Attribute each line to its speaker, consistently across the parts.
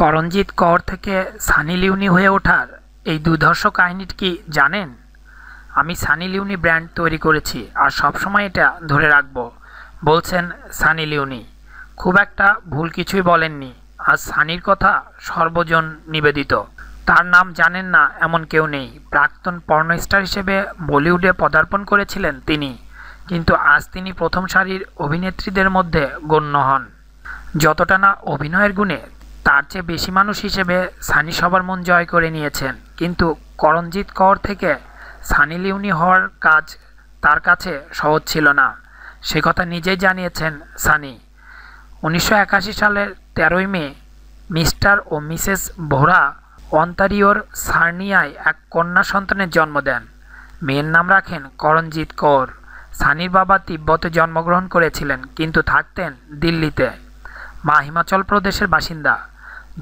Speaker 1: করণজিৎ কর থেকে সানি লিউনি হয়ে ওঠার এই দুর্ধর্ষ কাহিনীটি কি জানেন আমি সানি লিউনি ব্র্যান্ড তৈরি করেছি আর সবসময় এটা ধরে রাখব বলছেন সানি লিউনি খুব একটা ভুল কিছুই বলেননি আর সানির কথা সর্বজন নিবেদিত তার নাম জানেন না এমন কেউ নেই প্রাক্তন পর্ণস্টার হিসেবে বলিউডে পদার্পণ করেছিলেন তিনি কিন্তু আজ তিনি প্রথম সারির অভিনেত্রীদের মধ্যে গণ্য হন যতটা না অভিনয়ের গুণে তার চেয়ে বেশি মানুষ হিসেবে সানি সবার মন জয় করে নিয়েছেন কিন্তু করণজিৎ কর থেকে সানি লিউনি হওয়ার কাজ তার কাছে সহজ ছিল না সে কথা নিজেই জানিয়েছেন সানি উনিশশো সালের তেরোই মে মিস্টার ও মিসেস ভোরা অন্তারিওর সার্নিয়ায় এক কন্যা সন্তানের জন্ম দেন মেয়ের নাম রাখেন করণজিৎ কৌর সানির বাবা তিব্বতে জন্মগ্রহণ করেছিলেন কিন্তু থাকতেন দিল্লিতে মা হিমাচল প্রদেশের বাসিন্দা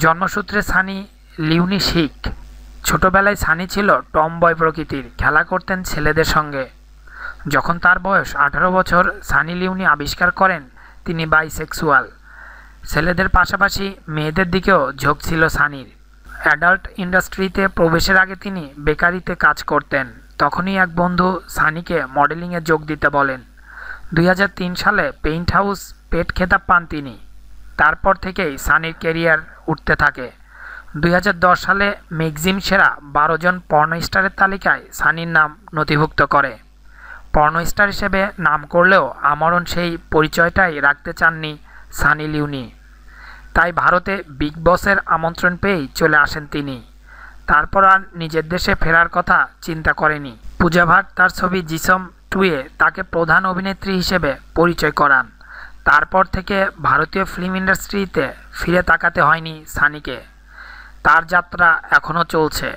Speaker 1: জন্মসূত্রে সানি লিউনি শিখ ছোটবেলায় সানি ছিল টম বয় প্রকৃতির খেলা করতেন ছেলেদের সঙ্গে যখন তার বয়স আঠারো বছর সানি লিউনি আবিষ্কার করেন তিনি বাইসেক্সুয়াল ছেলেদের পাশাপাশি মেয়েদের দিকেও ঝোঁক ছিল সানির অ্যাডাল্ট ইন্ডাস্ট্রিতে প্রবেশের আগে তিনি বেকারিতে কাজ করতেন তখনই এক বন্ধু সানিকে মডেলিংয়ে যোগ দিতে বলেন দুই সালে পেইন্ট হাউস পেট খেতাব পান তিনি তারপর থেকেই সানির কেরিয়ার উঠতে থাকে দুই সালে ম্যাগজিম সেরা বারো জন স্টারের তালিকায় সানির নাম নথিভুক্ত করে স্টার হিসেবে নাম করলেও আমরণ সেই পরিচয়টাই রাখতে চাননি সানি লিউনি তাই ভারতে বিগ বসের আমন্ত্রণ পেয়েই চলে আসেন তিনি তারপর আর নিজের দেশে ফেরার কথা চিন্তা করেনি পূজা ভাট তার ছবি জিসম টুয়ে তাকে প্রধান অভিনেত্রী হিসেবে পরিচয় করান তারপর থেকে ভারতীয় ফিল্ম ইন্ডাস্ট্রিতে ফিরে তাকাতে হয়নি সানিকে তার যাত্রা এখনও চলছে